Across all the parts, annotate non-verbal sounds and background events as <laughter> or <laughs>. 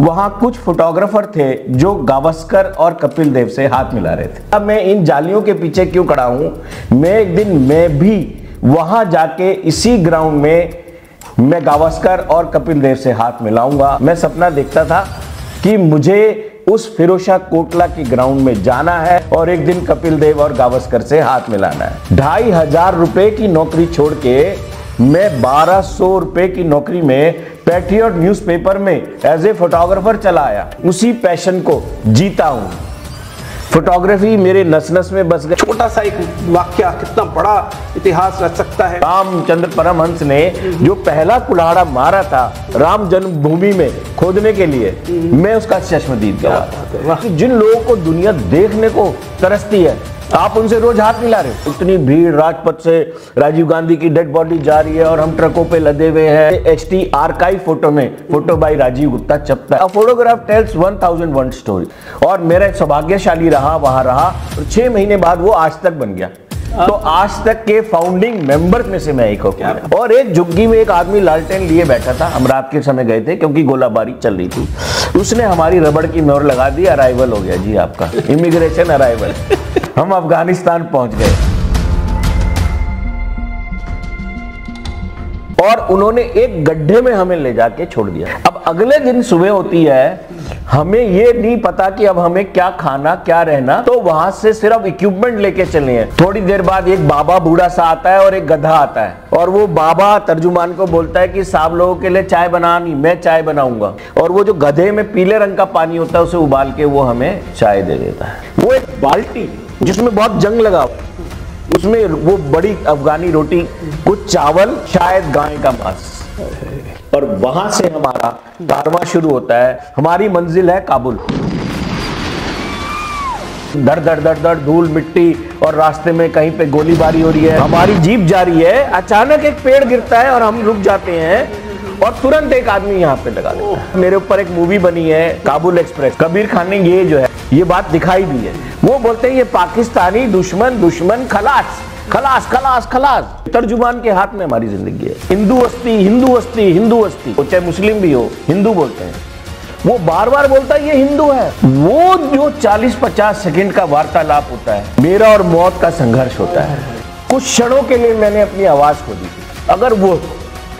वहां कुछ फोटोग्राफर थे जो गावस्कर और कपिल देव से हाथ मिला रहे थे अब मैं इन जालियों के पीछे क्यों खड़ा हूं मैं एक दिन मैं भी वहां जाके इसी ग्राउंड में मैं गावस्कर और कपिल देव से हाथ मिलाऊंगा मैं सपना देखता था कि मुझे उस फिरोशा कोटला के ग्राउंड में जाना है और एक दिन कपिल देव और गावस्कर से हाथ मिलाना है ढाई हजार रुपए की नौकरी छोड़ के मैं 1200 रुपए की नौकरी में पैट्रियट न्यूज़पेपर में एज ए फोटोग्राफर चला आया उसी पैशन को जीता हूँ फोटोग्राफी मेरे नस नस में बस गई छोटा सा एक वाक्य कितना बड़ा इतिहास रच सकता है रामचंद्र परमहंस ने जो पहला कुल्हाड़ा मारा था राम जन्मभूमि में खोदने के लिए हम्म। मैं उसका चश्मदीद गया जिन लोगों को दुनिया देखने को तरसती है आप उनसे रोज हाथ मिला रहे इतनी भीड़ राजपथ से राजीव गांधी की डेड बॉडी जा रही है और हम ट्रकों पे लदे हुए हैं एच टी आर्काइव फोटो में फोटो बाई राजीव गुप्ता चपता photograph tales one thousand one story और मेरा सौभाग्यशाली रहा वहां रहा और छह महीने बाद वो आज तक बन गया तो आज तक के फाउंडिंग मेंबर्स में से मैं एक हूं और एक झुग्गी में एक आदमी लालटेन लिए बैठा था हम रात के समय गए थे क्योंकि गोलाबारी चल रही थी उसने हमारी रबड़ की मोहर लगा दी अराइवल हो गया जी आपका इमिग्रेशन अराइवल हम अफगानिस्तान पहुंच गए और उन्होंने एक गड्ढे में हमें ले जाके छोड़ दिया अब अगले दिन सुबह होती है हमें ये नहीं पता कि अब हमें क्या खाना क्या रहना तो वहां से सिर्फ इक्विपमेंट लेके चले हैं थोड़ी देर बाद एक बाबा बूढ़ा सा आता है और एक गधा आता है और वो बाबा तर्जुमान को बोलता है कि साहब लोगों के लिए चाय बनानी मैं चाय बनाऊंगा और वो जो गधे में पीले रंग का पानी होता है उसे उबाल के वो हमें चाय दे देता है वो एक बाल्टी जिसमें बहुत जंग लगा हुआ उसमें वो बड़ी अफगानी रोटी कुछ चावल शायद गाय का मांस और वहां से हमारा कारवा शुरू होता है हमारी मंजिल है काबुल धड़ धड़ धड़ धड़ धूल मिट्टी और रास्ते में कहीं पे गोलीबारी हो रही है हमारी जीप जा रही है अचानक एक पेड़ गिरता है और हम रुक जाते हैं और तुरंत एक आदमी यहाँ पे लगा देता है मेरे ऊपर एक मूवी बनी है काबुल एक्सप्रेस कबीर खान ने ये जो है ये बात दिखाई दी है वो बोलते हैं ये पाकिस्तानी दुश्मन दुश्मन खलास खलास खलास खलास तर्जुमान के हाथ में हमारी जिंदगी है हिंदू अस्थि हिंदू अस्थि हिंदू अस्थि वो चाहे मुस्लिम भी हो हिंदू बोलते हैं वो बार बार बोलता है ये हिंदू है वो जो 40-50 सेकंड का वार्तालाप होता है मेरा और मौत का संघर्ष होता है कुछ क्षणों के लिए मैंने अपनी आवाज खो दी अगर वो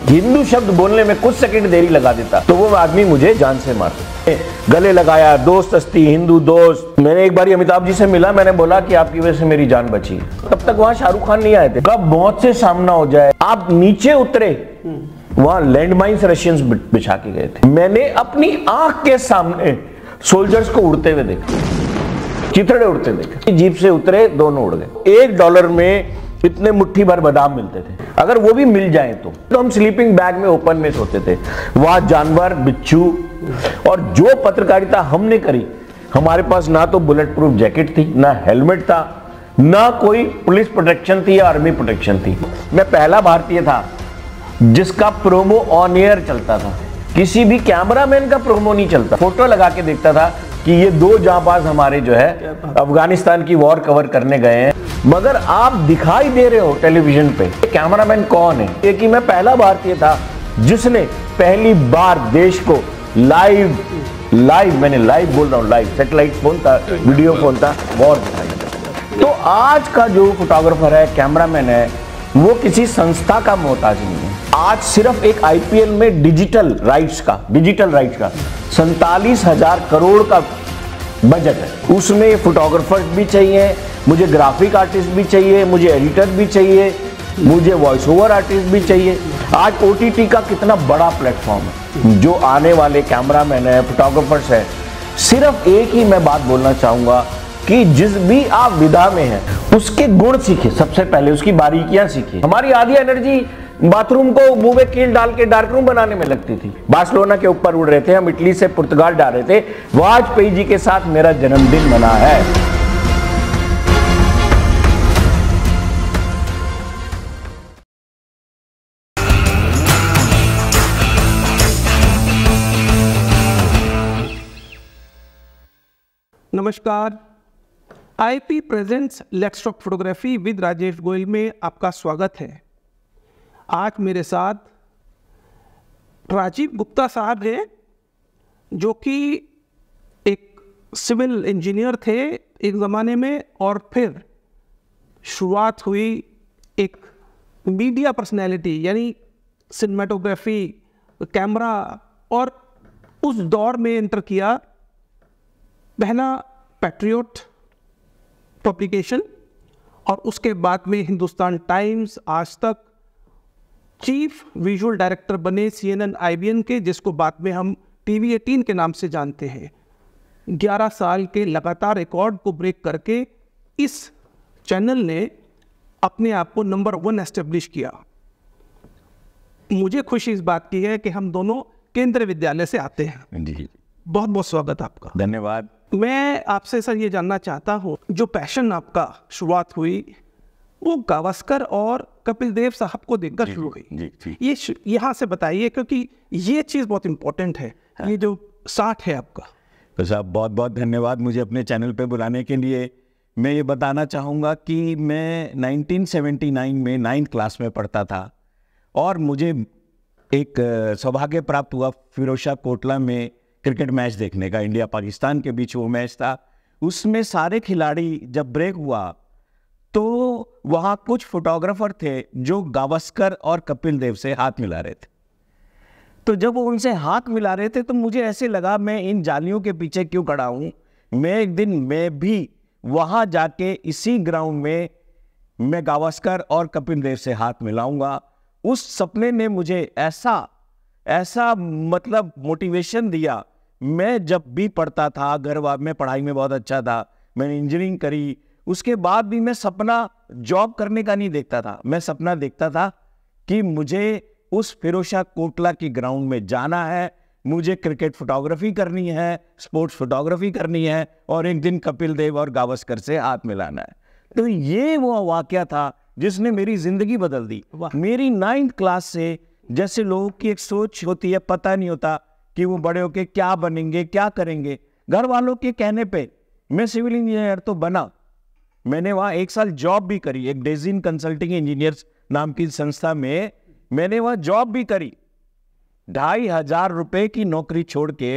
हिंदू शब्द बोलने में कुछ सेकंड देरी लगा देता तो वो आदमी मुझे जान से मारता गले लगाया दोस्त हस्ती हिंदू दोस्त मैंने एक बार अमिताभ जी से मिला मैंने बोला कि आपकी वजह से मेरी जान बची तब तक वहां शाहरुख खान नहीं आए थे कब बहुत से सामना हो जाए आप नीचे उतरे वहां लैंडमाइंस रशियंस बिछा के गए थे मैंने अपनी आंख के सामने सोल्जर्स को उड़ते हुए देखा चिथड़े उड़ते देखे जीप से उतरे दोनों उड़ गए एक डॉलर में इतने मुट्ठी भर बादाम मिलते थे अगर वो भी मिल जाए तो तो हम स्लीपिंग बैग में ओपन में सोते थे वह जानवर बिच्छू और जो पत्रकारिता हमने करी हमारे पास ना तो बुलेट प्रूफ जैकेट थी ना हेलमेट था ना कोई पुलिस प्रोटेक्शन थी या आर्मी प्रोटेक्शन थी मैं पहला भारतीय था जिसका प्रोमो ऑन एयर चलता था किसी भी कैमरामैन का प्रोमो नहीं चलता फोटो लगा के देखता था कि ये दो जाबाज हमारे जो है अफगानिस्तान की वॉर कवर करने गए हैं मगर आप दिखाई दे रहे हो टेलीविजन पे कैमरामैन कौन है एक ही मैं पहला भारतीय था जिसने पहली बार देश को लाइव लाइव मैंने लाइव बोल रहा हूँ लाइव सेटेलाइट फोन था वीडियो फोन था और दिखाई तो आज का जो फोटोग्राफर है कैमरामैन है वो किसी संस्था का मोहताज नहीं है आज सिर्फ एक आईपीएल में डिजिटल राइट्स का डिजिटल राइट्स का सैतालीस हजार करोड़ का बजट है उसमें फोटोग्राफर भी चाहिए मुझे ग्राफिक आर्टिस्ट भी चाहिए मुझे एडिटर भी चाहिए मुझे वॉइस ओवर आर्टिस्ट भी चाहिए आज ओ का कितना बड़ा प्लेटफॉर्म है जो आने वाले कैमरा मैन है फोटोग्राफर्स है सिर्फ एक ही मैं बात बोलना चाहूंगा कि जिस भी आप विधा में हैं उसके गुण सीखे सबसे पहले उसकी बारीकियां सीखे हमारी आधी एनर्जी बाथरूम को मुंह में कील डाल के डार्क रूम बनाने में लगती थी बार्सलोना के ऊपर उड़ रहे थे हम इटली से पुर्तगाल डाल रहे थे वाजपेयी जी के साथ मेरा जन्मदिन मना है नमस्कार आईपी प्रेजेंट्स लेक्सटॉक फोटोग्राफी विद राजेश गोयल में आपका स्वागत है आज मेरे साथ राजीव गुप्ता साहब हैं जो कि एक सिविल इंजीनियर थे एक ज़माने में और फिर शुरुआत हुई एक मीडिया पर्सनैलिटी यानी सिनेमाटोग्राफी कैमरा और उस दौर में इंटर किया पहला पैट्रियोट पब्लिकेशन और उसके बाद में हिंदुस्तान टाइम्स आज तक चीफ विजुअल डायरेक्टर बने C N N I B N के जिसको बाद में हम टी वी एटीन के नाम से जानते हैं ग्यारह साल के लगातार रिकॉर्ड को ब्रेक करके इस चैनल ने अपने आप को नंबर वन एस्टेब्लिश किया मुझे खुशी इस बात की है कि हम दोनों केंद्रीय विद्यालय से आते हैं जी बहुत बहुत स्वागत आपका धन्यवाद मैं आपसे सर ये जानना चाहता हूँ जो पैशन आपका शुरुआत हुई वो गावस्कर और कपिल देव साहब को देखकर शुरू हुई ये यहाँ से बताइए क्योंकि ये चीज़ बहुत इम्पोर्टेंट है हाँ। ये जो साठ है आपका तो साहब बहुत बहुत धन्यवाद मुझे अपने चैनल पे बुलाने के लिए मैं ये बताना चाहूँगा कि मैं 1979 में नाइन्थ क्लास में पढ़ता था और मुझे एक सौभाग्य प्राप्त हुआ फिरोज कोटला में क्रिकेट मैच देखने का इंडिया पाकिस्तान के बीच वो मैच था उसमें सारे खिलाड़ी जब ब्रेक हुआ तो वहाँ कुछ फोटोग्राफर थे जो गावस्कर और कपिल देव से हाथ मिला रहे थे तो जब वो उनसे हाथ मिला रहे थे तो मुझे ऐसे लगा मैं इन जालियों के पीछे क्यों खड़ा हूं मैं एक दिन मैं भी वहाँ जाके इसी ग्राउंड में मैं गावस्कर और कपिल देव से हाथ मिलाऊंगा उस सपने ने मुझे ऐसा ऐसा मतलब मोटिवेशन दिया मैं जब भी पढ़ता था घर में पढ़ाई में बहुत अच्छा था मैंने इंजीनियरिंग करी उसके बाद भी मैं सपना जॉब करने का नहीं देखता था मैं सपना देखता था कि मुझे उस फिरोशा कोटला की ग्राउंड में जाना है मुझे क्रिकेट फोटोग्राफी करनी है स्पोर्ट्स फोटोग्राफी करनी है और एक दिन कपिल देव और गावस्कर से हाथ मिलाना है तो ये वो वाक्य था जिसने मेरी जिंदगी बदल दी मेरी नाइन्थ क्लास से जैसे लोगों की एक सोच होती है पता नहीं होता कि वो बड़े होके क्या बनेंगे क्या करेंगे घर वालों के कहने पे मैं सिविल इंजीनियर तो बना मैंने वहाँ एक साल जॉब भी करी एक डेजिन कंसल्टिंग इंजीनियर्स नाम की संस्था में मैंने वहाँ जॉब भी करी ढाई हजार रुपये की नौकरी छोड़ के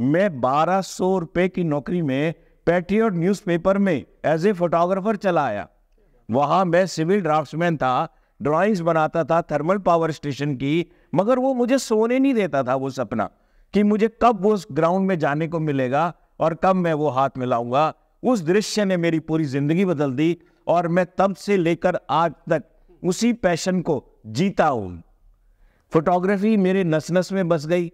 मैं बारह सौ रुपये की नौकरी में न्यूज न्यूज़पेपर में एज ए फोटोग्राफर चला आया वहाँ मैं सिविल ड्राफ्ट्समैन था ड्राइंग्स बनाता था थर्मल पावर स्टेशन की मगर वो मुझे सोने नहीं देता था वो सपना कि मुझे कब वो ग्राउंड में जाने को मिलेगा और कब मैं वो हाथ मिलाऊंगा उस दृश्य ने मेरी पूरी जिंदगी बदल दी और मैं तब से लेकर आज तक उसी पैशन को जीता हूँ फोटोग्राफी मेरे नस नस में बस गई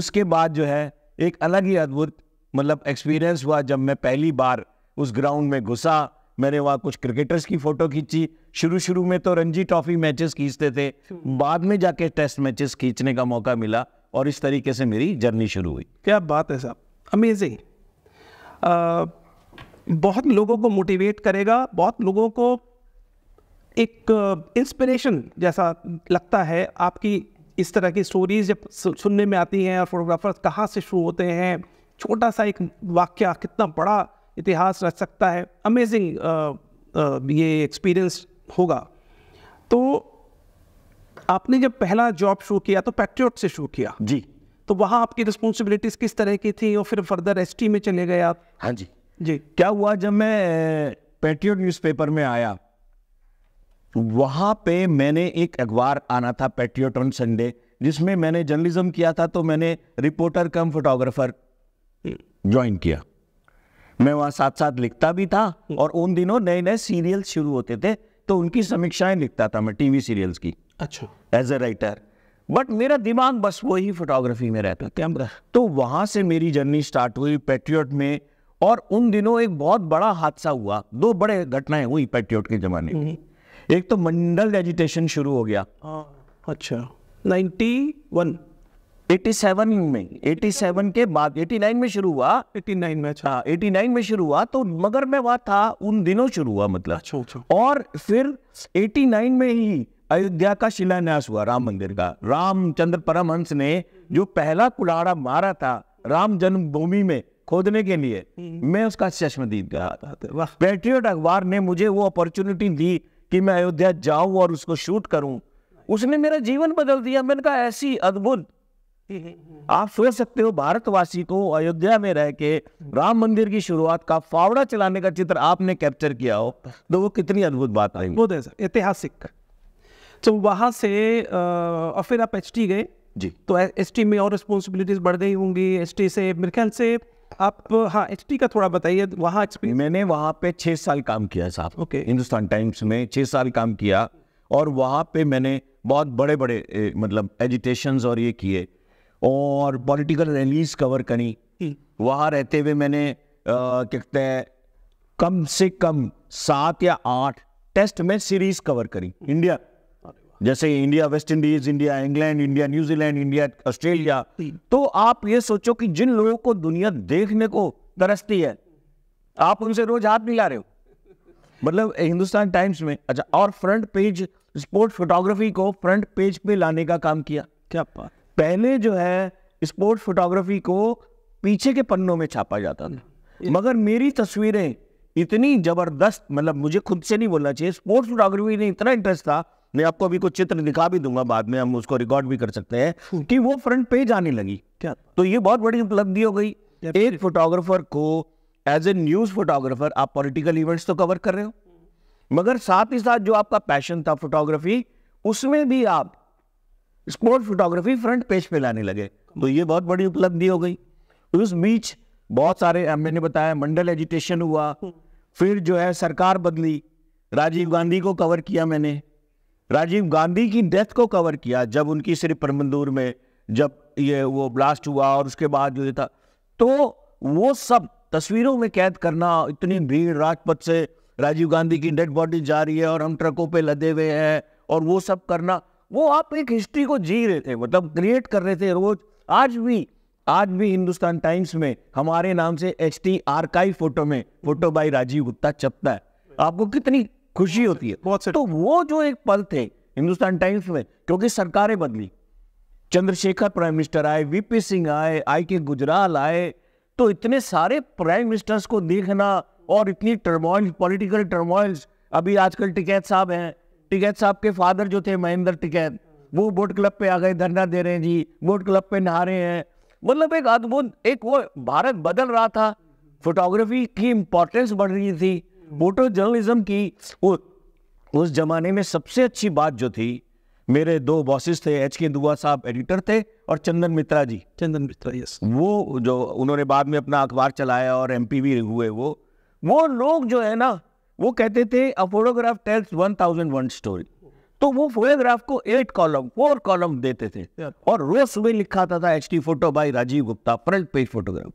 उसके बाद जो है एक अलग ही अद्भुत मतलब एक्सपीरियंस हुआ जब मैं पहली बार उस ग्राउंड में घुसा मैंने वहाँ कुछ क्रिकेटर्स की फ़ोटो खींची शुरू शुरू में तो रणजी ट्रॉफी मैचेस खींचते थे बाद में जाके टेस्ट मैचेस खींचने का मौका मिला और इस तरीके से मेरी जर्नी शुरू हुई क्या बात है साहब अमेजिंग बहुत लोगों को मोटिवेट करेगा बहुत लोगों को एक इंस्पिरेशन uh, जैसा लगता है आपकी इस तरह की स्टोरीज जब सुनने में आती हैं और फोटोग्राफर्स कहाँ से शुरू होते हैं छोटा सा एक वाक्य कितना बड़ा इतिहास रच सकता है अमेजिंग uh, uh, ये एक्सपीरियंस होगा तो आपने जब पहला जॉब शुरू किया तो पैट्रियट से शुरू किया जी तो वहाँ आपकी रिस्पॉन्सिबिलिटीज़ किस तरह की थी और फिर फर्दर एस में चले गए आप हाँ जी जी क्या हुआ जब मैं पेट्रियोट न्यूज़पेपर में आया वहां पे मैंने एक अखबार आना था पेट्रियोट ऑन संडे जिसमें मैंने जर्नलिज्म किया था तो मैंने रिपोर्टर कम फोटोग्राफर ज्वाइन किया मैं वहां साथ साथ लिखता भी था और उन दिनों नए नए सीरियल शुरू होते थे तो उनकी समीक्षाएं लिखता था मैं टीवी सीरियल्स की अच्छा एज ए राइटर बट मेरा दिमाग बस वही फोटोग्राफी में रहता कैमरा तो वहां से मेरी जर्नी स्टार्ट हुई पेट्रियोट में और उन दिनों एक बहुत बड़ा हादसा हुआ दो बड़े घटनाएं हुई पेट्रियोट के जमाने में हम्म। एक तो मंडल एजिटेशन शुरू हो गया आ, हाँ, अच्छा 91 87 में 87 के बाद 89 में शुरू हुआ 89 में अच्छा 89 हाँ, में शुरू हुआ तो मगर मैं वहां था उन दिनों शुरू हुआ मतलब अच्छा, अच्छा। और फिर 89 में ही अयोध्या का शिलान्यास हुआ राम मंदिर का रामचंद्र परमहंस ने जो पहला कुड़ाड़ा मारा था राम जन्मभूमि में खोदने के लिए हम्म। मैं उसका चश्मदीद गया था पेट्रियट अखबार ने मुझे वो अपॉर्चुनिटी दी कि मैं अयोध्या जाऊं और उसको शूट करूं उसने मेरा जीवन बदल दिया मैंने कहा ऐसी अद्भुत हम्म, हम्म, आप सोच सकते हो भारतवासी को अयोध्या में रह के राम मंदिर की शुरुआत का फावड़ा चलाने का चित्र आपने कैप्चर किया हो तो वो कितनी अद्भुत बात आई बहुत तो ऐतिहासिक तो वहां से और फिर आप एच गए जी तो एस में और रिस्पॉन्सिबिलिटीज बढ़ गई होंगी एस से मेरे ख्याल से आप हाँ एच का थोड़ा बताइए वहाँ एक्सपीरियंस मैंने वहाँ पे छः साल काम किया साहब ओके okay. हिंदुस्तान टाइम्स में छः साल काम किया और वहाँ पे मैंने बहुत बड़े बड़े ए, मतलब एजिटेशन और ये किए और पॉलिटिकल रैलीज कवर करी हम्म। वहाँ रहते हुए मैंने क्या कहते हैं कम से कम सात या आठ टेस्ट मैच सीरीज कवर करी इंडिया हम्म। जैसे India West Indies India England India New Zealand India Australia तो आप ये सोचो कि जिन लोगों को दुनिया देखने को तरसती है आप उनसे रोज हाथ मिला रहे हो मतलब हिंदुस्तान टाइम्स में अच्छा और फ्रंट पेज स्पोर्ट फोटोग्राफी को फ्रंट पेज पे लाने का काम किया क्या पहले जो है स्पोर्ट फोटोग्राफी को पीछे के पन्नों में छापा जाता था मगर मेरी तस्वीरें इतनी जबरदस्त मतलब मुझे खुद से नहीं बोलना चाहिए स्पोर्ट्स फोटोग्राफी में इतना इंटरेस्ट था मैं आपको अभी कुछ चित्र दिखा भी दूंगा बाद में हम उसको रिकॉर्ड भी कर सकते हैं हम्म। कि वो फ्रंट पेज आने लगी क्या तो ये बहुत बड़ी उपलब्धि हो गई एक फोटोग्राफर को एज ए न्यूज फोटोग्राफर आप पॉलिटिकल इवेंट्स तो कवर कर रहे हो मगर साथ ही साथ जो आपका पैशन था फोटोग्राफी उसमें भी आप स्पोर्ट फोटोग्राफी फ्रंट पेज पे लाने लगे तो ये बहुत बड़ी उपलब्धि हो गई उस बीच बहुत सारे मैंने बताया मंडल एजुटेशन हुआ हम्म। फिर जो है सरकार बदली राजीव गांधी को कवर किया मैंने राजीव गांधी की डेथ को कवर किया जब उनकी सिर्फ परमंदूर में जब ये वो ब्लास्ट हुआ और उसके बाद जो था तो वो सब तस्वीरों में कैद करना इतनी भीड़ राजपथ से राजीव गांधी की डेड बॉडी जा रही है और हम ट्रकों पे लदे हुए हैं और वो सब करना वो आप एक हिस्ट्री को जी रहे थे मतलब क्रिएट कर रहे थे रोज आज भी आज भी हिंदुस्तान टाइम्स में हमारे नाम से एच टी आर्काइव फोटो में फोटो बाई राजीव गुप्ता चपता है आपको कितनी खुशी होती है बहुत तो वो जो एक पल थे हिंदुस्तान टाइम्स में क्योंकि सरकारें बदली चंद्रशेखर प्राइम मिनिस्टर आए वीपी सिंह आए आई के गुजराल आए तो इतने सारे प्राइम मिनिस्टर्स को देखना और इतनी टर्मोइल पॉलिटिकल टर्मोइल्स अभी आजकल टिकैत साहब हैं टिकैत साहब के फादर जो थे महेंद्र टिकैत वो बोट क्लब पे आ गए धरना दे रहे हैं जी बोट क्लब पे नहा रहे हैं मतलब एक अद्भुत एक वो भारत बदल रहा था फोटोग्राफी की इम्पोर्टेंस बढ़ रही थी मोटो जर्नलिज्म की वो उस जमाने में सबसे अच्छी बात जो थी मेरे दो बॉसेस थे एच के दुआ साहब एडिटर थे और चंदन मित्रा जी चंदन मित्रा यस वो जो उन्होंने बाद में अपना अखबार चलाया और एम भी हुए वो वो लोग जो है ना वो कहते थे a photograph tales one thousand one story तो वो फोटोग्राफ को एट कॉलम फोर कॉलम देते थे और रोज सुबह लिखा था, था H T photo by Rajiv Gupta front page photograph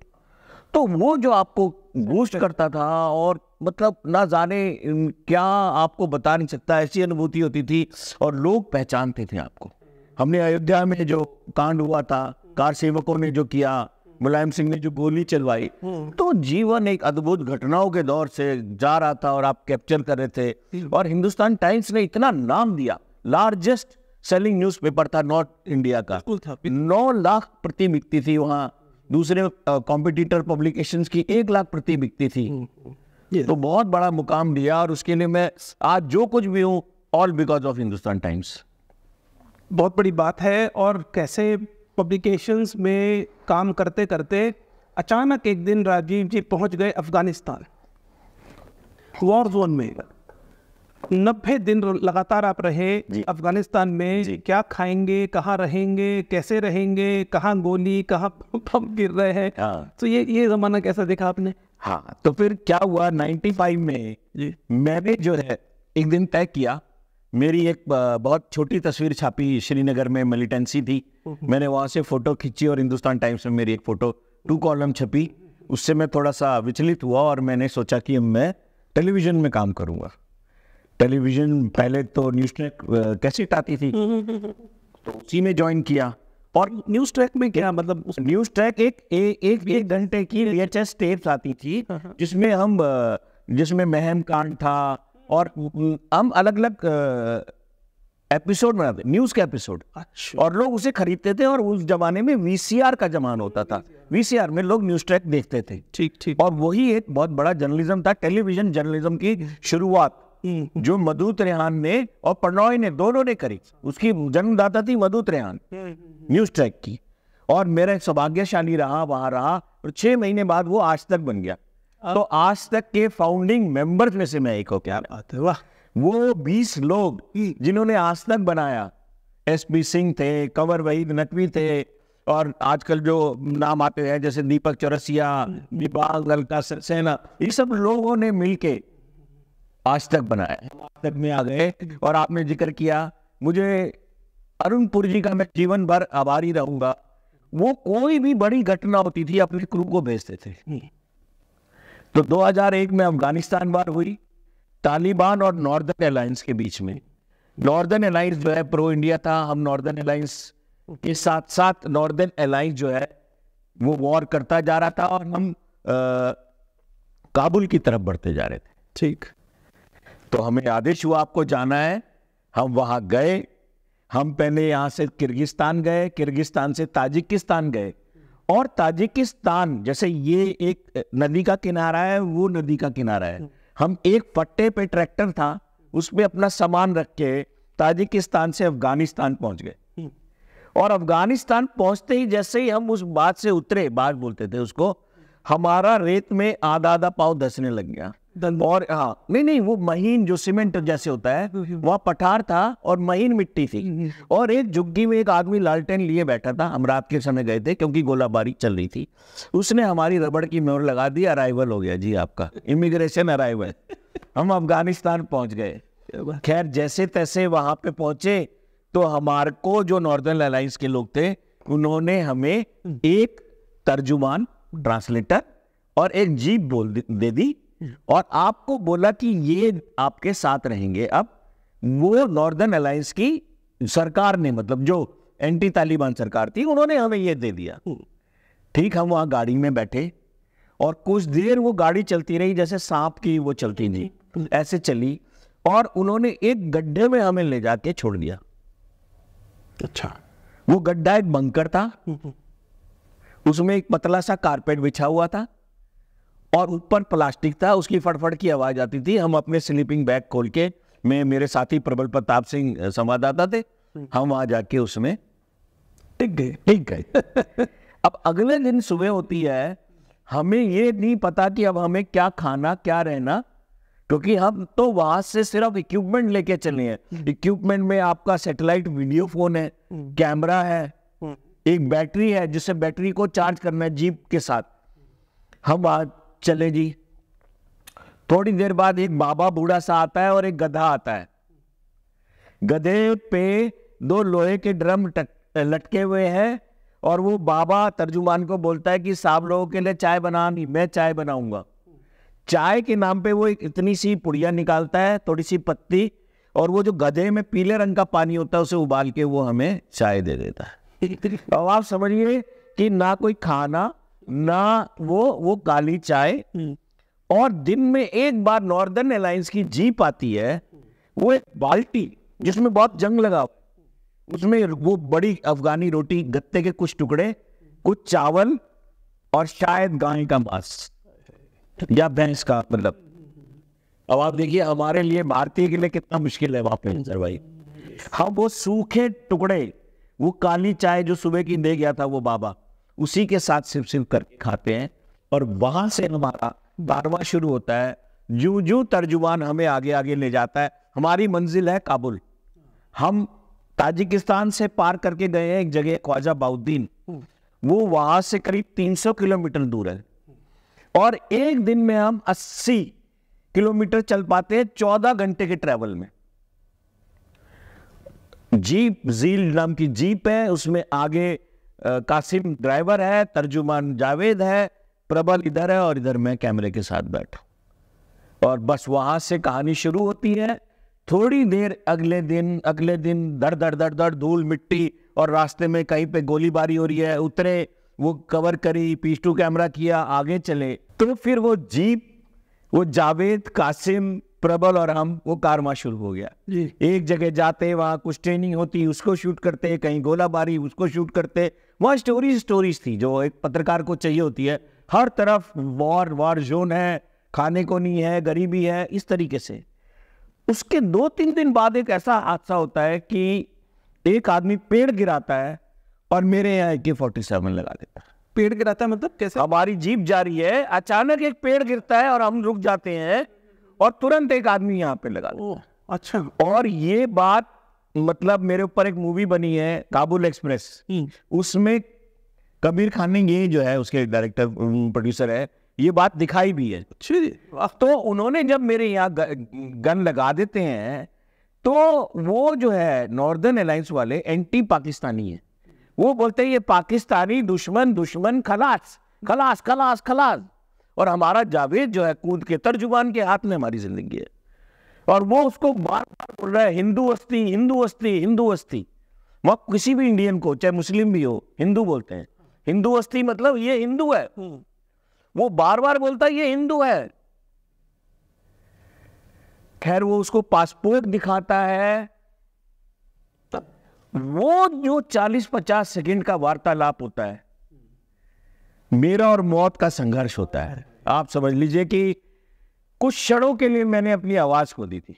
तो वो जो आपको बूस्ट करता था और मतलब ना जाने क्या आपको बता नहीं सकता ऐसी अनुभूति होती थी और लोग पहचानते थे आपको हमने अयोध्या में जो कांड हुआ था कार सेवकों ने जो किया मुलायम सिंह ने जो गोली चलवाई हम्म। तो जीवन एक अद्भुत घटनाओं के दौर से जा रहा था और आप कैप्चर कर रहे थे हम्म। और हिंदुस्तान टाइम्स ने इतना नाम दिया लार्जेस्ट सेलिंग न्यूज़पेपर था नॉर्थ इंडिया का नौ लाख प्रति बिकती थी वहाँ दूसरे कॉम्पिटिटर पब्लिकेशंस की एक लाख प्रति बिकती थी हम्म, तो बहुत बड़ा मुकाम दिया और उसके लिए मैं आज जो कुछ भी हूँ all because of Hindustan Times बहुत बड़ी बात है और कैसे पब्लिकेशंस में काम करते करते अचानक एक दिन राजीव जी पहुंच गए अफगानिस्तान वॉर जोन में नब्बे दिन लगातार आप रहे अफगानिस्तान में क्या खाएंगे कहाँ रहेंगे कैसे रहेंगे कहाँ गोली कहाँ गिर रहे हैं हाँ। तो ये ये जमाना कैसा देखा आपने हाँ तो फिर क्या हुआ 95 में मैंने जो है एक दिन तय किया मेरी एक बहुत छोटी तस्वीर छापी श्रीनगर में मिलिटेंसी थी मैंने वहाँ से फ़ोटो खींची और हिंदुस्तान टाइम्स में मेरी एक फ़ोटो टू कॉलम छपी उससे मैं थोड़ा सा विचलित हुआ और मैंने सोचा कि मैं टेलीविज़न में काम करूँगा टेलीविज़न पहले तो न्यूज़ कैसेट आती थी <laughs> तो उसी में ज्वाइन किया और न्यूज ट्रैक में क्या मतलब न्यूज ट्रैक एक एक घंटे की वीएचएस टेप्स आती थी हाँ, हाँ। जिसमें हम जिसमें महम कांड था और हम अलग अलग एपिसोड बनाते न्यूज के एपिसोड अच्छा। और लोग उसे खरीदते थे और उस जमाने में वीसीआर का जमाना होता था वीसीआर में लोग न्यूज ट्रैक देखते थे ठीक ठीक और वही एक बहुत बड़ा जर्नलिज्म था टेलीविजन जर्नलिज्म की शुरुआत हम्म। जो मधु त्रेहान ने और प्रणॉय ने दोनों ने करी उसकी जन्मदाता थी मधु त्रेहान हम्म, हम्म, न्यूज ट्रैक की और मेरा सौभाग्यशाली रहा वहां रहा और छह महीने बाद वो आज तक बन गया तो आज तक के फाउंडिंग मेंबर्स में से मैं एक हो क्या बात है वाह वो बीस लोग जिन्होंने आज तक बनाया एस पी सिंह थे कंवर वहीद नकवी थे और आजकल जो नाम आते हैं जैसे दीपक चौरसिया दीपाल ललका सक्सेना ये सब लोगों ने मिलके आज तक बनाया है आज तक में आ गए और आपने जिक्र किया मुझे अरुणपुर जी का मैं जीवन भर आभारी रहूंगा वो कोई भी बड़ी घटना होती थी अपने क्रू को भेजते थे हम्म। तो 2001 में अफगानिस्तान वार हुई तालिबान और नॉर्दर्न अलायंस के बीच में नॉर्दर्न अलायंस जो है प्रो इंडिया था हम नॉर्दर्न अलायंस के साथ साथ नॉर्दर्न अलायंस जो है वो वॉर करता जा रहा था और हम आ, काबुल की तरफ बढ़ते जा रहे थे ठीक तो हमें आदेश हुआ आपको जाना है हम वहां गए हम पहले यहां से किर्गिस्तान गए किर्गिस्तान से ताजिकिस्तान गए और ताजिकिस्तान जैसे ये एक नदी का किनारा है वो नदी का किनारा है हम एक पट्टे पे ट्रैक्टर था उसमें अपना सामान रख के ताजिकिस्तान से अफगानिस्तान पहुंच गए और अफगानिस्तान पहुंचते ही जैसे ही हम उस बात से उतरे बात बोलते थे उसको हमारा रेत में आधा आधा पाव धसने लग गया और हाँ नहीं नहीं वो महीन जो सीमेंट जैसे होता है हम्म, हम्म। वहाँ पठार था और महीन मिट्टी थी हम्म, और एक झुग्गी में एक आदमी लालटेन लिए बैठा था हम रात के समय गए थे क्योंकि गोलाबारी चल रही थी उसने हमारी रबड़ की मोहर लगा दी अराइवल हो गया जी आपका इमिग्रेशन अराइवल हम अफगानिस्तान पहुंच गए खैर जैसे तैसे वहां पे पहुंचे तो हमारे को जो नॉर्दर्न अलायंस के लोग थे उन्होंने हमें एक तर्जुमान ट्रांसलेटर और एक जीप बोल दे दी और आपको बोला कि ये आपके साथ रहेंगे अब वो नॉर्दर्न अलायंस की सरकार ने मतलब जो एंटी तालिबान सरकार थी उन्होंने हमें ये दे दिया हम्म। ठीक हम वहां गाड़ी में बैठे और कुछ देर वो गाड़ी चलती रही जैसे सांप की वो चलती थी हम्म। ऐसे चली और उन्होंने एक गड्ढे में हमें ले जाके छोड़ दिया अच्छा वो गड्ढा एक बंकर था हम्म, उसमें एक पतला सा कारपेट बिछा हुआ था और ऊपर प्लास्टिक था उसकी फटफड़ की आवाज़ आती थी हम अपने स्लीपिंग बैग खोल के मैं मेरे साथी प्रबल प्रताप सिंह संवाददाता थे हम्म। हम वहां जाके उसमें टिक गए टिक गए <laughs> अब अगले दिन सुबह होती है हमें ये नहीं पता कि अब हमें क्या खाना क्या रहना क्योंकि हम तो वहां से सिर्फ इक्विपमेंट लेके चले हैं इक्विपमेंट हम्म। में आपका सैटेलाइट वीडियो फोन है कैमरा हम्म। है एक बैटरी है जिससे बैटरी को चार्ज करना है जीप के साथ हम चले जी थोड़ी देर बाद एक बाबा बूढ़ा सा आता है और एक गधा आता है गधे पे दो लोहे के ड्रम लटके हुए हैं और वो बाबा तर्जुमान को बोलता है कि साहब लोगों के लिए चाय बनानी मैं चाय बनाऊंगा चाय के नाम पे वो एक इतनी सी पुड़िया निकालता है थोड़ी सी पत्ती और वो जो गधे में पीले रंग का पानी होता है उसे उबाल के वो हमें चाय दे देता है <laughs> तो अब आप समझिए कि ना कोई खाना ना वो वो काली चाय हम्म। और दिन में एक बार नॉर्दर्न एलायंस की जीप आती है वो एक बाल्टी जिसमें बहुत जंग लगा उसमें वो बड़ी अफगानी रोटी गत्ते के कुछ टुकड़े कुछ चावल और शायद गाय का मांस या भैंस का मतलब अब आप देखिए हमारे लिए भारतीय के लिए कितना मुश्किल है वहां पे भाई हम वो सूखे टुकड़े वो काली चाय जो सुबह की दे गया था वो बाबा उसी के साथ सिर्फ सिप करके खाते हैं और वहां से हमारा बारवा शुरू होता है जू जू तर्जुमान हमें आगे आगे ले जाता है हमारी मंजिल है काबुल हम ताजिकिस्तान से पार करके गए हैं एक जगह ख्वाजा बाउद्दीन वो वहां से करीब 300 किलोमीटर दूर है और एक दिन में हम 80 किलोमीटर चल पाते हैं 14 घंटे के ट्रेवल में जीप जील नाम की जीप है उसमें आगे कासिम ड्राइवर है तर्जुमान जावेद है प्रबल इधर है और इधर मैं कैमरे के साथ बैठा और बस वहां से कहानी शुरू होती है थोड़ी देर अगले दिन अगले दिन दर दर दर दर धूल मिट्टी और रास्ते में कहीं पे गोलीबारी हो रही है उतरे वो कवर करी पीस टू कैमरा किया आगे चले तो फिर वो जीप वो जावेद कासिम प्रबल और हम वो कारमा शुरू हो गया एक जगह जाते वहाँ कुछ ट्रेनिंग होती उसको शूट करते कहीं गोलाबारी उसको शूट करते वहाँ स्टोरी स्टोरीज थी जो एक पत्रकार को चाहिए होती है हर तरफ वॉर वॉर जोन है खाने को नहीं है गरीबी है इस तरीके से उसके दो तीन दिन बाद एक ऐसा हादसा होता है कि एक आदमी पेड़ गिराता है और मेरे यहाँ ए के फोर्टी सेवन लगा देता है पेड़ गिराता है मतलब कैसे हमारी जीप जा रही है अचानक एक पेड़ गिरता है और हम रुक जाते हैं और तुरंत एक आदमी यहाँ पे लगा ओ, अच्छा और ये बात मतलब मेरे ऊपर एक मूवी बनी है काबुल एक्सप्रेस हम्म। उसमें कबीर खान ने ये जो है उसके डायरेक्टर प्रोड्यूसर है ये बात दिखाई भी है अच्छा तो उन्होंने जब मेरे यहाँ गन लगा देते हैं तो वो जो है नॉर्दर्न अलायंस वाले एंटी पाकिस्तानी है वो बोलते हैं ये पाकिस्तानी दुश्मन दुश्मन खलास खलास खलास खलास और हमारा जावेद जो है कूद के तर्जुबान के हाथ में हमारी जिंदगी है और वो उसको बार बार बोल रहा है हिंदू अस्थि हिंदू अस्थि हिंदू अस्थि वह किसी भी इंडियन को चाहे मुस्लिम भी हो हिंदू बोलते हैं हिंदू अस्थि मतलब ये हिंदू है हम्म। वो बार बार बोलता है ये हिंदू है खैर वो उसको पासपोर्ट दिखाता है वो जो 40-50 सेकंड का वार्तालाप होता है मेरा और मौत का संघर्ष होता है आप समझ लीजिए कि कुछ क्षणों के लिए मैंने अपनी आवाज को दी थी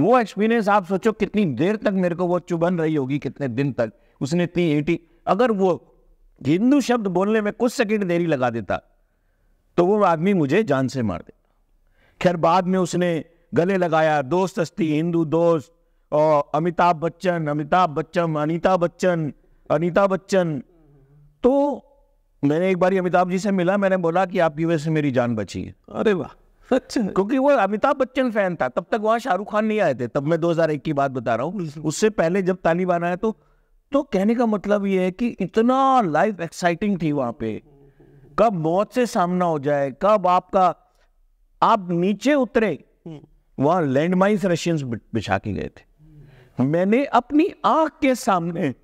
वो एक्सपीरियंस आप सोचो कितनी देर तक मेरे को वो चुभन रही होगी कितने दिन तक उसने इतनी एटी अगर वो हिंदू शब्द बोलने में कुछ सेकंड देरी लगा देता तो वो आदमी मुझे जान से मार देता खैर बाद में उसने गले लगाया दोस्त अस्थि हिंदू दोस्त और अमिताभ बच्चन अमिताभ बच्चन अनिता बच्चन अनिता बच्चन तो मैंने एक बार अमिताभ जी से मिला मैंने बोला कि आपकी वजह से मेरी जान बची है अरे वाह अच्छा क्योंकि वो अमिताभ बच्चन फैन था तब तक वहां शाहरुख खान नहीं आए थे तब मैं 2001 की बात बता रहा हूँ उससे पहले जब तालिबान आया तो तो कहने का मतलब ये है कि इतना लाइफ एक्साइटिंग थी वहां पे कब मौत से सामना हो जाए कब आपका आप नीचे उतरे लैंड लैंडमाइंस रशियंस बिछा के गए थे मैंने अपनी आंख के सामने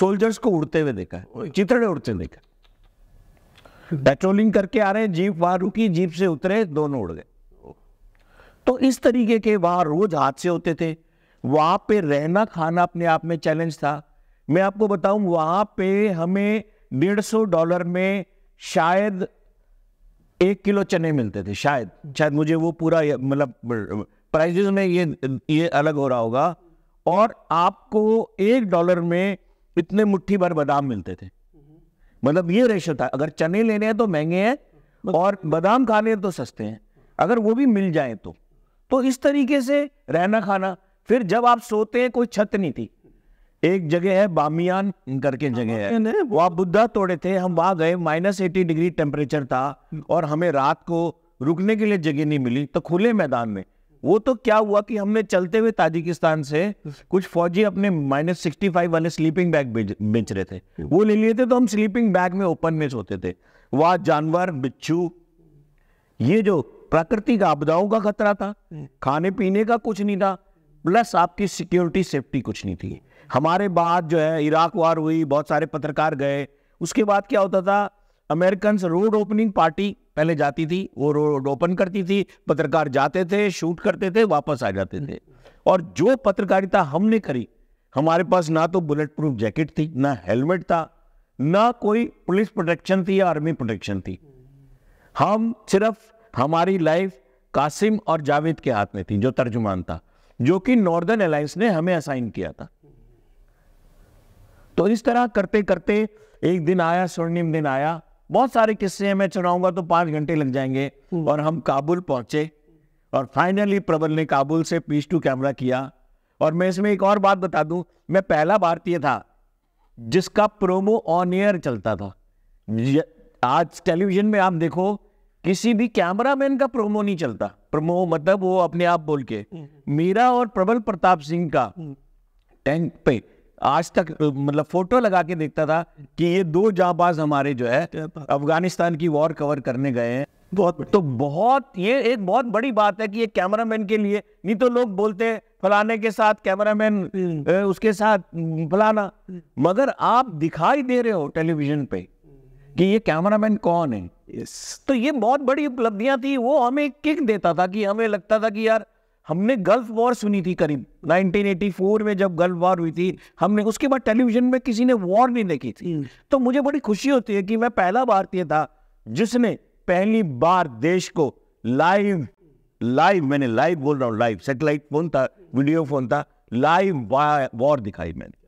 सोल्जर्स को उड़ते हुए देखा चित्रे उड़ते देखा पेट्रोलिंग करके आ रहे हैं जीप वहां रुकी जीप से उतरे दोनों उड़ गए तो इस तरीके के वहां रोज हादसे होते थे वहां पे रहना खाना अपने आप में चैलेंज था मैं आपको बताऊं वहां पे हमें डेढ़ सौ डॉलर में शायद एक किलो चने मिलते थे शायद शायद मुझे वो पूरा मतलब प्राइजेस में ये ये अलग हो रहा होगा और आपको एक डॉलर में इतने मुट्ठी भर बादाम मिलते थे मतलब ये रेशो था अगर चने लेने हैं तो महंगे हैं और बादाम खाने हैं तो सस्ते हैं अगर वो भी मिल जाए तो तो इस तरीके से रहना खाना फिर जब आप सोते हैं कोई छत नहीं थी एक जगह है बामियान करके जगह है आप बुद्धा तोड़े थे हम वहां गए माइनस एटी डिग्री टेम्परेचर था और हमें रात को रुकने के लिए जगह नहीं मिली तो खुले मैदान में वो तो क्या हुआ कि हमने चलते हुए ताजिकिस्तान से कुछ फौजी अपने माइनस सिक्सटी फाइव वाले स्लीपिंग बैग बेच रहे थे वो ले लिए थे तो हम स्लीपिंग बैग में ओपन में सोते थे वह जानवर बिच्छू ये जो प्राकृतिक आपदाओं का खतरा था खाने पीने का कुछ नहीं था प्लस आपकी सिक्योरिटी सेफ्टी कुछ नहीं थी हमारे बाद जो है इराक वार हुई बहुत सारे पत्रकार गए उसके बाद क्या होता था अमेरिकन रोड ओपनिंग पार्टी पहले जाती थी वो रोड ओपन करती थी पत्रकार जाते थे शूट करते थे वापस आ जाते थे और जो पत्रकारिता हमने करी हमारे पास ना तो बुलेट प्रूफ जैकेट थी ना हेलमेट था ना कोई पुलिस प्रोटेक्शन थी या आर्मी प्रोटेक्शन थी हम सिर्फ हमारी लाइफ कासिम और जावेद के हाथ में थी जो तर्जुमान था जो कि नॉर्दर्न अलायंस ने हमें असाइन किया था तो इस तरह करते करते एक दिन आया स्वर्णिम दिन आया बहुत सारे किस्से हैं मैं चुनाऊंगा तो पांच घंटे लग जाएंगे हम्म। और हम काबुल पहुंचे और फाइनली प्रबल ने काबुल से पीस टू कैमरा किया और मैं इसमें एक और बात बता दूं मैं पहला भारतीय था जिसका प्रोमो ऑन एयर चलता था आज टेलीविजन में आप देखो किसी भी कैमरामैन का प्रोमो नहीं चलता प्रोमो मतलब वो अपने आप बोल के हम्म। मीरा और प्रबल प्रताप सिंह का टैंक हम्म। पे आज तक मतलब फोटो लगा के देखता था कि ये दो जाबाज हमारे जो है अफगानिस्तान की वॉर कवर करने गए हैं बहुत तो बहुत ये एक बहुत बड़ी बात है कि ये कैमरामैन के लिए नहीं तो लोग बोलते फलाने के साथ कैमरामैन हम्म। उसके साथ हम्म, फलाना हम्म। मगर आप दिखाई दे रहे हो टेलीविजन पे कि ये कैमरामैन कौन है तो ये बहुत बड़ी उपलब्धियां थी वो हमें किक देता था कि हमें लगता था कि यार हमने गल्फ वॉर सुनी थी करीब 1984 में जब गल्फ वॉर हुई थी हमने उसके बाद टेलीविजन में किसी ने वॉर नहीं देखी थी हम्म। तो मुझे बड़ी खुशी होती है कि मैं पहला भारतीय था जिसने पहली बार देश को लाइव लाइव मैंने लाइव बोल रहा हूँ लाइव सेटेलाइट फोन था वीडियो फोन था लाइव वॉर दिखाई मैंने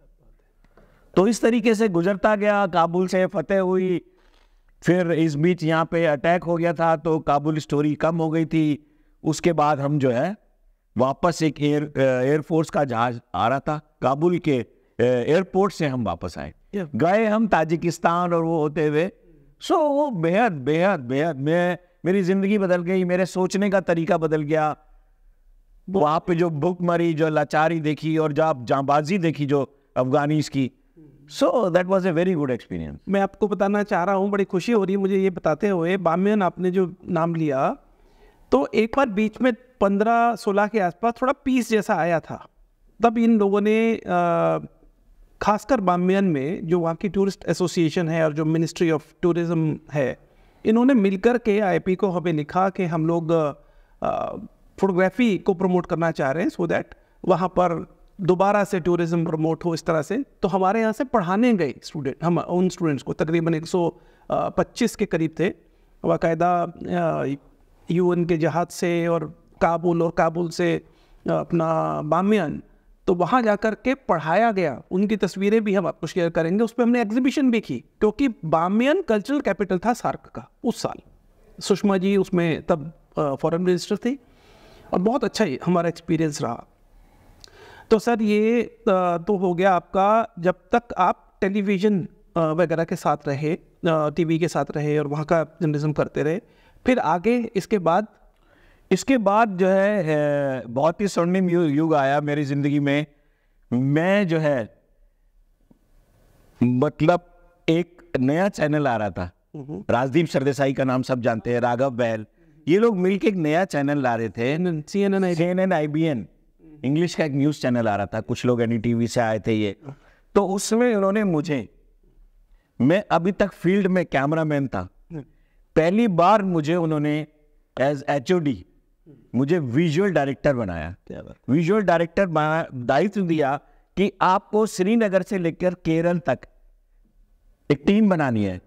तो इस तरीके से गुजरता गया काबुल से फतेह हुई फिर इस बीच यहाँ पे अटैक हो गया था तो काबुल स्टोरी कम हो गई थी उसके बाद हम जो है वापस एक एयर एयरफोर्स का जहाज आ रहा था काबुल के एयरपोर्ट से हम वापस आए गए हम ताजिकिस्तान और वो होते हुए सो so, वो बेहद बेहद बेहद मैं मेरी ज़िंदगी बदल गई मेरे सोचने का तरीका बदल गया वहाँ पे जो भूख मरी जो लाचारी देखी और जो आप जाबाजी देखी जो अफगानिस की so that was a very good experience मैं आपको बताना चाह रहा हूँ बड़ी खुशी हो रही है मुझे ये बताते हुए बामियन आपने जो नाम लिया तो एक बार बीच में पंद्रह सोलह के आसपास थोड़ा पीस जैसा आया था तब इन लोगों ने खासकर बामियन में जो वहाँ की टूरिस्ट एसोसिएशन है और जो मिनिस्ट्री ऑफ टूरिज़्म है इन्होंने मिलकर के आई को हमें लिखा कि हम लोग फोटोग्राफी को प्रमोट करना चाह रहे हैं सो दैट वहाँ पर दोबारा से टूरिज़्म प्रमोट हो इस तरह से तो हमारे यहाँ से पढ़ाने गए स्टूडेंट हम उन स्टूडेंट्स को तकरीबन 125 के करीब थे बाकायदा यू के जहाज़ से और काबुल और काबुल से अपना बामियान तो वहाँ जा कर के पढ़ाया गया उनकी तस्वीरें भी हम आपको शेयर करेंगे उस पर हमने एग्जीबिशन भी की क्योंकि बामियान कल्चरल कैपिटल था सार्क का उस साल सुषमा जी उसमें तब फॉरेन मिनिस्टर थी और बहुत अच्छा ही हमारा एक्सपीरियंस रहा तो सर ये तो हो गया आपका जब तक आप टेलीविज़न वगैरह के साथ रहे टीवी के साथ रहे और वहाँ का जर्नलिज्म करते रहे फिर आगे इसके बाद इसके बाद जो है बहुत ही स्वर्णिम युग आया मेरी ज़िंदगी में मैं जो है मतलब एक नया चैनल आ रहा था राजदीप सरदेसाई का नाम सब जानते हैं राघव बैल ये लोग मिलके एक नया चैनल ला रहे थे आईबीएन हम्म। इंग्लिश का एक न्यूज़ चैनल आ रहा था कुछ लोग एन टीवी e से आए थे ये हाँ। तो उसमें उन्होंने मुझे मैं अभी तक फील्ड में कैमरामैन था हम्म। पहली बार मुझे उन्होंने एज एच ओ डी मुझे विजुअल डायरेक्टर बनाया विजुअल डायरेक्टर दायित्व दिया कि आपको श्रीनगर से लेकर केरल तक एक टीम बनानी है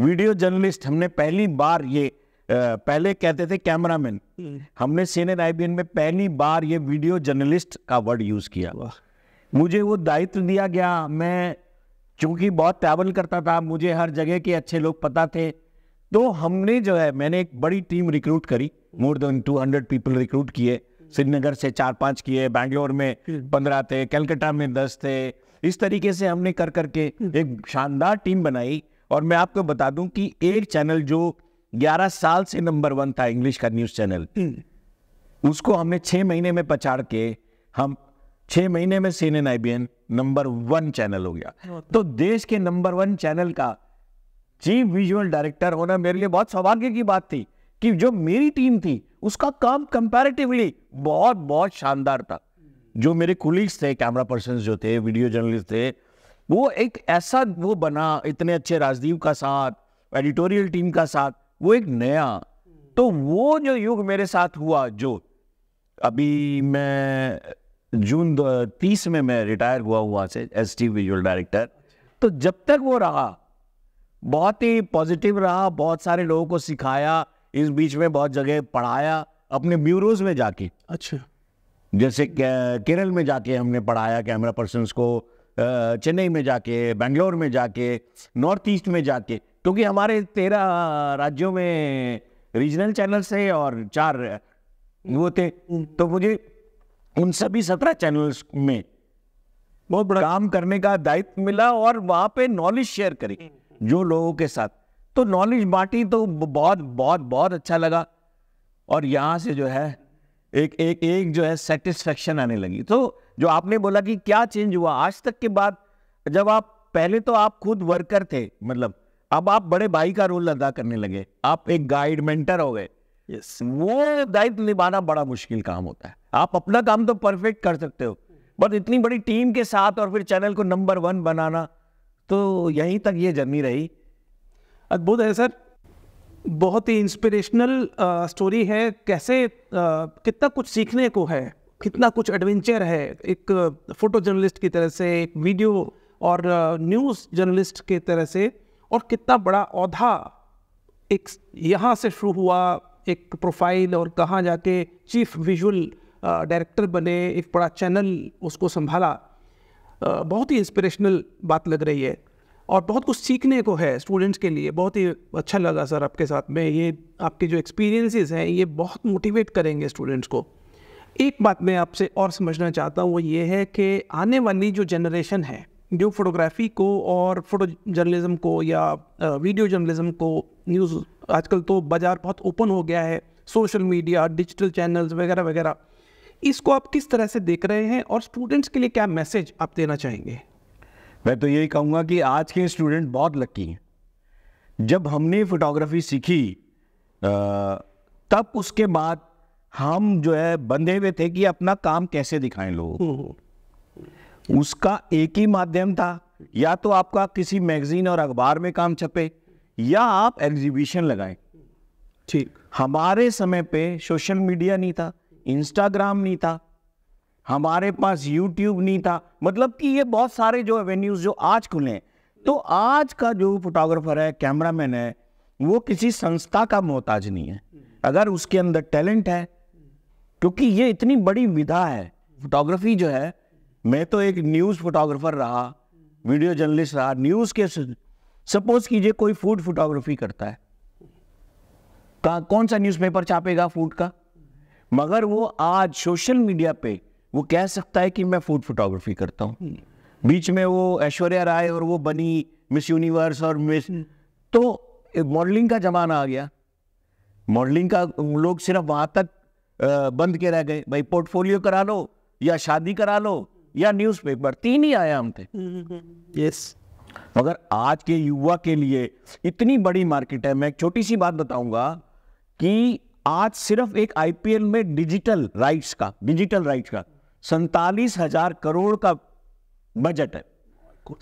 वीडियो जर्नलिस्ट हमने पहली बार ये पहले कहते थे कैमरामैन हम्म। हमने सीनियर आईबीएन में पहली बार ये वीडियो जर्नलिस्ट का वर्ड यूज किया मुझे वो दायित्व दिया गया मैं चूंकि बहुत ट्रैवल करता था मुझे हर जगह के अच्छे लोग पता थे तो हमने जो है मैंने एक बड़ी टीम रिक्रूट करी more than two hundred people recruit किए श्रीनगर से चार पांच किए बैंगलोर में hmm. पंद्रह थे कलकत्ता में दस थे इस तरीके से हमने कर करके hmm. एक शानदार टीम बनाई और मैं आपको बता दूं कि एक चैनल जो 11 साल से नंबर वन था इंग्लिश का न्यूज़ चैनल hmm. उसको हमने छह महीने में पछाड़ के हम छह महीने में CNN number one channel हो गया तो देश के नंबर वन चैनल का चीफ विजुअल डायरेक्टर होना मेरे लिए बहुत सौभाग्य की बात थी कि जो मेरी टीम थी उसका काम कंपैरेटिवली बहुत बहुत शानदार था जो मेरे कोलिग्स थे कैमरा पर्सन जो थे वीडियो जर्नलिस्ट थे वो एक ऐसा वो बना इतने अच्छे राजदीव का साथ एडिटोरियल टीम का साथ वो एक नया तो वो जो युग मेरे साथ हुआ जो अभी मैं जून तीस में मैं रिटायर हुआ हुआ से एस टी विजुअल डायरेक्टर तो जब तक वो रहा बहुत ही पॉजिटिव रहा बहुत सारे लोगों को सिखाया इस बीच में बहुत जगह पढ़ाया अपने ब्यूरोज में जाके अच्छा जैसे केरल में जाके हमने पढ़ाया कैमरा पर्सन को चेन्नई में जाके बेंगलोर में जाके नॉर्थ ईस्ट में जाके क्योंकि हमारे तेरह राज्यों में रीजनल चैनल्स थे और चार वो थे हम्म। तो मुझे उन सभी सत्रह चैनल्स में बहुत बड़ा काम करने का दायित्व मिला और वहाँ पे नॉलेज शेयर करी हम्म। जो लोगों के साथ तो नॉलेज बांटी तो बहुत बहुत बहुत अच्छा लगा और यहाँ से जो है एक एक एक जो है सेटिस्फेक्शन आने लगी तो जो आपने बोला कि क्या चेंज हुआ आज तक के बाद जब आप पहले तो आप खुद वर्कर थे मतलब अब आप बड़े भाई का रोल अदा करने लगे आप एक गाइड मेंटर हो गए yes. वो दायित्व निभाना बड़ा मुश्किल काम होता है आप अपना काम तो परफेक्ट कर सकते हो बट इतनी बड़ी टीम के साथ और फिर चैनल को नंबर वन बनाना तो यहीं तक ये जर्नी रही अद्भुत है सर बहुत ही इंस्पिरेशनल स्टोरी है कैसे आ, कितना कुछ सीखने को है कितना कुछ एडवेंचर है एक फोटो जर्नलिस्ट की तरह से एक वीडियो और न्यूज़ जर्नलिस्ट की तरह से और कितना बड़ा औधा एक यहाँ से शुरू हुआ एक प्रोफाइल और कहाँ जाके चीफ विजुअल डायरेक्टर बने एक बड़ा चैनल उसको संभाला बहुत ही इंस्पिरेशनल बात लग रही है और बहुत कुछ सीखने को है स्टूडेंट्स के लिए बहुत ही अच्छा लगा सर आपके साथ में ये आपके जो एक्सपीरियंसेस हैं ये बहुत मोटिवेट करेंगे स्टूडेंट्स को एक बात मैं आपसे और समझना चाहता हूँ वो ये है कि आने वाली जो जनरेशन है जो फोटोग्राफी को और फोटो जर्नलिज़म को या वीडियो जर्नलिज़म को न्यूज़ आजकल तो बाज़ार बहुत ओपन हो गया है सोशल मीडिया डिजिटल चैनल्स वगैरह वगैरह इसको आप किस तरह से देख रहे हैं और स्टूडेंट्स के लिए क्या मैसेज आप देना चाहेंगे मैं तो यही कहूँगा कि आज के स्टूडेंट बहुत लकी हैं जब हमने फोटोग्राफी सीखी तब उसके बाद हम जो है बंधे हुए थे कि अपना काम कैसे दिखाएं लोग <laughs> उसका एक ही माध्यम था या तो आपका किसी मैगजीन और अखबार में काम छपे या आप एग्जीबिशन लगाएं ठीक हमारे समय पे सोशल मीडिया नहीं था इंस्टाग्राम नहीं था हमारे पास यूट्यूब नहीं था मतलब कि ये बहुत सारे जो एवेन्यूज जो आज खुले हैं तो आज का जो फोटोग्राफर है कैमरामैन है वो किसी संस्था का मोहताज नहीं है अगर उसके अंदर टैलेंट है क्योंकि ये इतनी बड़ी विधा है फोटोग्राफी जो है मैं तो एक न्यूज़ फोटोग्राफर रहा वीडियो जर्नलिस्ट रहा न्यूज़ के सपोज कीजिए कोई फूड फोटोग्राफी करता है का कौन सा न्यूज़पेपर छापेगा फूड का मगर वो आज सोशल मीडिया पे वो कह सकता है कि मैं फूड फोटोग्राफी करता हूँ हम्म। बीच में वो ऐश्वर्या राय और वो बनी मिस यूनिवर्स और मिस हम्म। तो मॉडलिंग का ज़माना आ गया मॉडलिंग का लोग सिर्फ वहाँ तक बंद के रह गए भाई पोर्टफोलियो करा लो या शादी करा लो या न्यूज़पेपर तीन ही आयाम थे यस हम्म, मगर आज के युवा के लिए इतनी बड़ी मार्केट है मैं एक छोटी सी बात बताऊंगा कि आज सिर्फ एक आईपीएल में डिजिटल राइट्स का डिजिटल राइट्स का सैतालीस हजार करोड़ का बजट है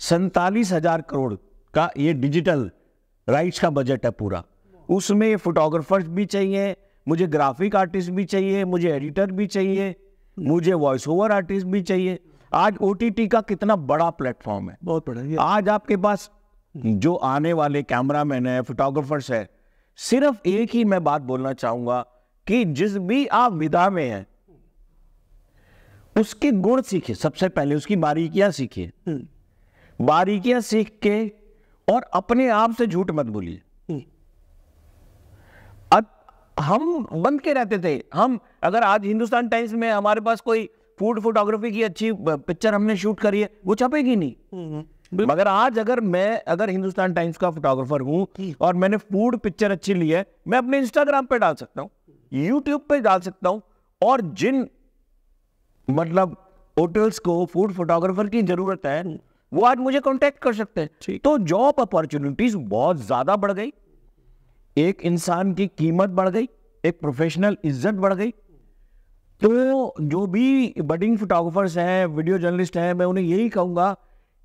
सैतालीस हजार करोड़ का ये डिजिटल राइट्स का बजट है पूरा उसमें फोटोग्राफर्स भी चाहिए मुझे ग्राफिक आर्टिस्ट भी चाहिए मुझे एडिटर भी चाहिए मुझे वॉइस ओवर आर्टिस्ट भी चाहिए आज ओ का कितना बड़ा प्लेटफॉर्म है बहुत बड़ा आज आपके पास जो आने वाले कैमरामैन है फोटोग्राफर्स है सिर्फ एक ही मैं बात बोलना चाहूंगा कि जिस भी आप विधा में हैं उसके गुण सीखे सबसे पहले उसकी बारीकियां सीखे हम्म। बारीकियां सीख के और अपने आप से झूठ मत बोलिए हम्म। हम बंद के रहते थे हम अगर आज हिंदुस्तान टाइम्स में हमारे पास कोई फूड फोटोग्राफी की अच्छी पिक्चर हमने शूट करी है वो छपेगी नहीं हम्म। मगर आज अगर मैं अगर हिंदुस्तान टाइम्स का फोटोग्राफर हूं और मैंने फूड पिक्चर अच्छी ली है मैं अपने इंस्टाग्राम पे डाल सकता हूँ यूट्यूब पे डाल सकता हूँ और जिन मतलब होटल्स को फूड फोटोग्राफर की जरूरत है वो आज मुझे कांटेक्ट कर सकते हैं तो जॉब अपॉर्चुनिटीज बहुत ज्यादा बढ़ गई एक इंसान की कीमत बढ़ गई एक प्रोफेशनल इज्जत बढ़ गई तो जो भी बडिंग फोटोग्राफर्स हैं वीडियो जर्नलिस्ट हैं मैं उन्हें यही कहूंगा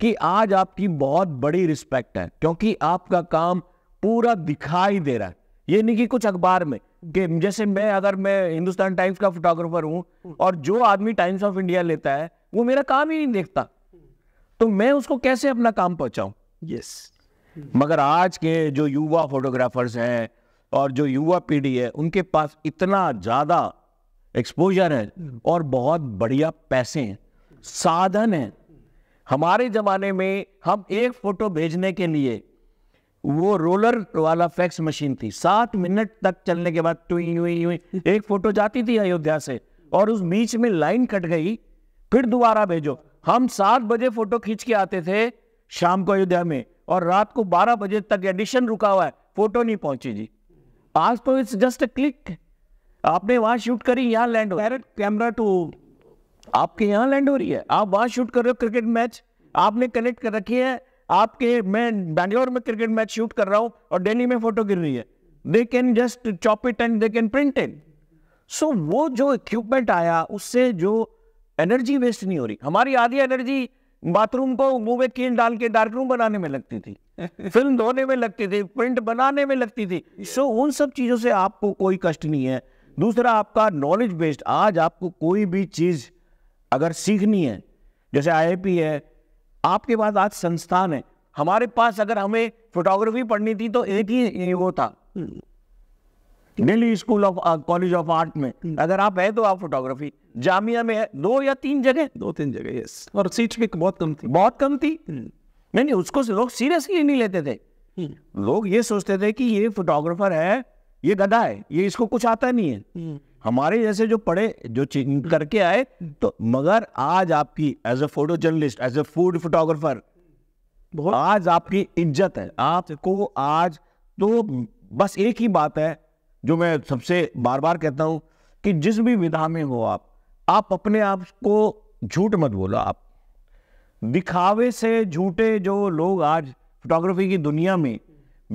कि आज आपकी बहुत बड़ी रिस्पेक्ट है क्योंकि आपका काम पूरा दिखाई दे रहा है ये नहीं कि कुछ अखबार में कि जैसे मैं अगर मैं हिंदुस्तान टाइम्स का फोटोग्राफर हूँ और जो आदमी टाइम्स ऑफ इंडिया लेता है वो मेरा काम ही नहीं देखता तो मैं उसको कैसे अपना काम पहुँचाऊँ यस मगर आज के जो युवा फोटोग्राफर्स हैं और जो युवा पीढ़ी है उनके पास इतना ज़्यादा एक्सपोजर है और बहुत बढ़िया पैसे हैं साधन हैं हमारे ज़माने में हम एक फ़ोटो भेजने के लिए वो रोलर वाला फैक्स मशीन थी सात मिनट तक चलने के बाद टुई हुई हुई एक फोटो जाती थी अयोध्या से और उस बीच में लाइन कट गई फिर दोबारा भेजो हम सात बजे फोटो खींच के आते थे शाम को अयोध्या में और रात को बारह बजे तक एडिशन रुका हुआ है फोटो नहीं पहुंची जी आज तो इट्स जस्ट अ क्लिक आपने वहां शूट करी यहाँ लैंड डायरेक्ट कैमरा टू आपके यहाँ लैंड हो रही है आप वहां शूट कर रहे हो क्रिकेट मैच आपने कनेक्ट कर रखी है आपके मैं बैंगलोर में क्रिकेट मैच शूट कर रहा हूं और दिल्ली में फोटो गिर रही है they can just chop it and they can print it so वो जो इक्विपमेंट आया उससे जो एनर्जी वेस्ट नहीं हो रही हमारी आधी एनर्जी बाथरूम को मुंह में कील डाल के डार्क रूम बनाने में लगती थी फिल्म <laughs> धोने में लगती थी प्रिंट बनाने में लगती थी सो so, उन सब चीज़ों से आपको कोई कष्ट नहीं है दूसरा आपका नॉलेज बेस्ड आज आपको कोई भी चीज़ अगर सीखनी है जैसे आई है आपके पास आज संस्थान है हमारे पास अगर हमें फोटोग्राफी पढ़नी थी तो एक ही वो था Delhi school of college of art में हम्म। अगर आप है तो आप फोटोग्राफी जामिया में है दो या तीन जगह दो तीन जगह यस और सीट भी बहुत कम थी बहुत कम थी हम्म। नहीं नहीं उसको लोग सीरियसली नहीं लेते थे हम्म। लोग ये सोचते थे कि ये फोटोग्राफर है ये गधा है ये इसको कुछ आता नहीं है हमारे जैसे जो पढ़े जो करके आए तो मगर आज आपकी as a photo journalist as a food photographer आज आपकी इज्जत है आपको आज तो बस एक ही बात है जो मैं सबसे बार बार कहता हूं कि जिस भी विधा में हो आप आप अपने आप को झूठ मत बोलो आप दिखावे से झूठे जो लोग आज फोटोग्राफी की दुनिया में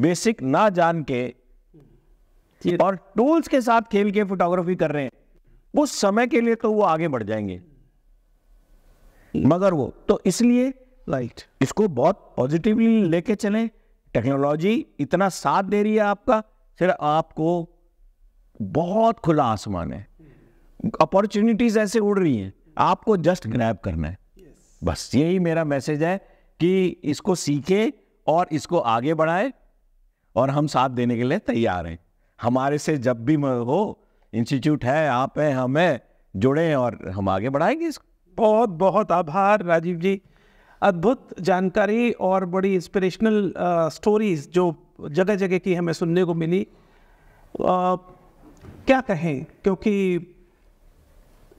बेसिक ना जान के और टूल्स के साथ खेल के फोटोग्राफी कर रहे हैं वो समय के लिए तो वो आगे बढ़ जाएंगे मगर वो तो इसलिए राइट इसको बहुत पॉजिटिवली लेके चले टेक्नोलॉजी इतना साथ दे रही है आपका फिर आपको बहुत खुला आसमान है अपॉर्चुनिटीज ऐसे उड़ रही हैं आपको जस्ट ग्रैब करना है बस यही मेरा मैसेज है कि इसको सीखे और इसको आगे बढ़ाए और हम साथ देने के लिए तैयार हैं हमारे से जब भी हो इंस्टीट्यूट है आप हैं हम हैं और हम आगे बढ़ाएंगे इसको बहुत बहुत आभार राजीव जी अद्भुत जानकारी और बड़ी इंस्पिरेशनल स्टोरीज जो जगह जगह की हमें सुनने को मिली आ, क्या कहें क्योंकि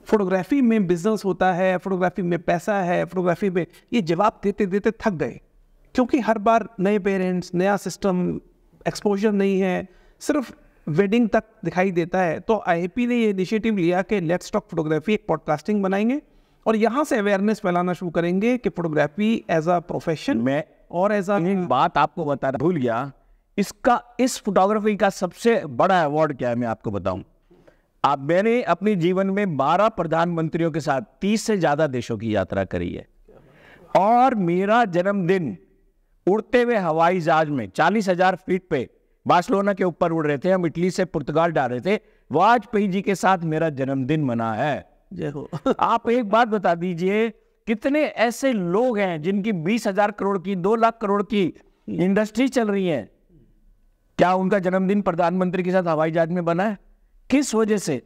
फोटोग्राफी में बिजनेस होता है फोटोग्राफी में पैसा है फोटोग्राफी में ये जवाब देते देते थक गए क्योंकि हर बार नए पेरेंट्स नया सिस्टम एक्सपोजर नहीं है सिर्फ वेडिंग तक दिखाई देता है तो आई ने ये इनिशिएटिव लिया कि लेट स्टॉक फोटोग्राफी एक पॉडकास्टिंग बनाएंगे और यहाँ से अवेयरनेस फैलाना शुरू करेंगे कि फोटोग्राफी एज अ प्रोफेशन में और एज अ बात आपको बता भूल गया इसका इस फोटोग्राफी का सबसे बड़ा अवार्ड क्या है मैं आपको बताऊं आप मैंने अपने जीवन में 12 प्रधानमंत्रियों के साथ 30 से ज़्यादा देशों की यात्रा करी है और मेरा जन्मदिन उड़ते हुए हवाई जहाज में चालीस हजार फीट पे बार्सलोना के ऊपर उड़ रहे थे हम इटली से पुर्तगाल डाल रहे थे वाजपेयी जी के साथ मेरा जन्मदिन मना है <laughs> आप एक बात बता दीजिए कितने ऐसे लोग हैं जिनकी बीस हजार करोड़ की दो लाख करोड़ की इंडस्ट्री चल रही है क्या उनका जन्मदिन प्रधानमंत्री के साथ हवाई जहाज में बना है किस वजह से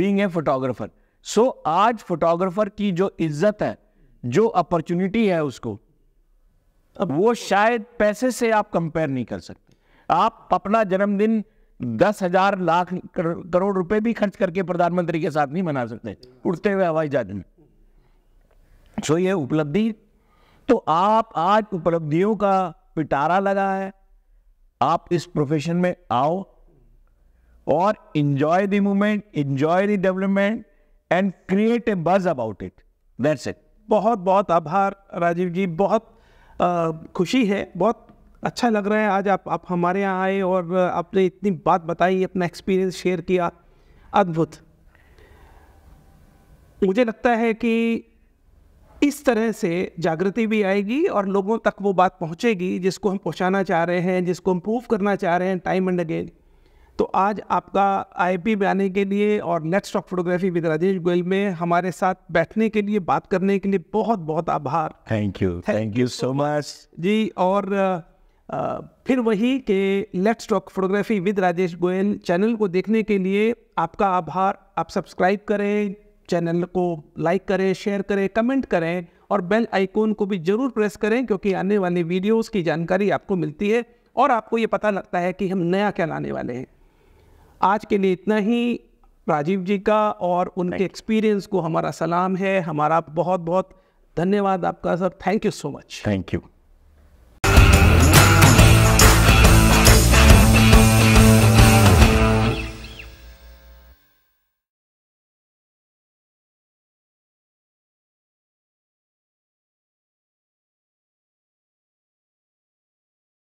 बींग ए फोटोग्राफर सो आज फोटोग्राफर की जो इज्जत है जो अपॉर्चुनिटी है उसको अब वो शायद पैसे से आप कंपेयर नहीं कर सकते आप अपना जन्मदिन दस हजार लाख करोड़ रुपए भी खर्च करके प्रधानमंत्री के साथ नहीं मना सकते उड़ते हुए हवाई जहाज में सो ये उपलब्धि तो आप आज उपलब्धियों का पिटारा लगा है आप इस प्रोफेशन में आओ और enjoy the movement enjoy the development and create a buzz about it that's it बहुत बहुत आभार राजीव जी बहुत आ, खुशी है बहुत अच्छा लग रहा है आज आप आप हमारे यहाँ आए और आपने इतनी बात बताई अपना एक्सपीरियंस शेयर किया अद्भुत मुझे लगता है कि इस तरह से जागृति भी आएगी और लोगों तक वो बात पहुंचेगी जिसको हम पहुँचाना चाह रहे हैं जिसको हम प्रूव करना चाह रहे हैं टाइम एंड अगेन तो आज आपका आईपी में आने के लिए और नेट talk photography with Rajesh Goyal में हमारे साथ बैठने के लिए बात करने के लिए बहुत बहुत आभार thank you thank you so much ji और फिर वही के let's talk photography with Rajesh Goyal channel को देखने के लिए आपका आभार आप सब्सक्राइब करें चैनल को लाइक करें शेयर करें कमेंट करें और बेल आइकॉन को भी ज़रूर प्रेस करें क्योंकि आने वाले वीडियोस की जानकारी आपको मिलती है और आपको ये पता लगता है कि हम नया क्या लाने वाले हैं आज के लिए इतना ही राजीव जी का और उनके एक्सपीरियंस को हमारा सलाम है हमारा बहुत बहुत धन्यवाद आपका sir thank you so much thank you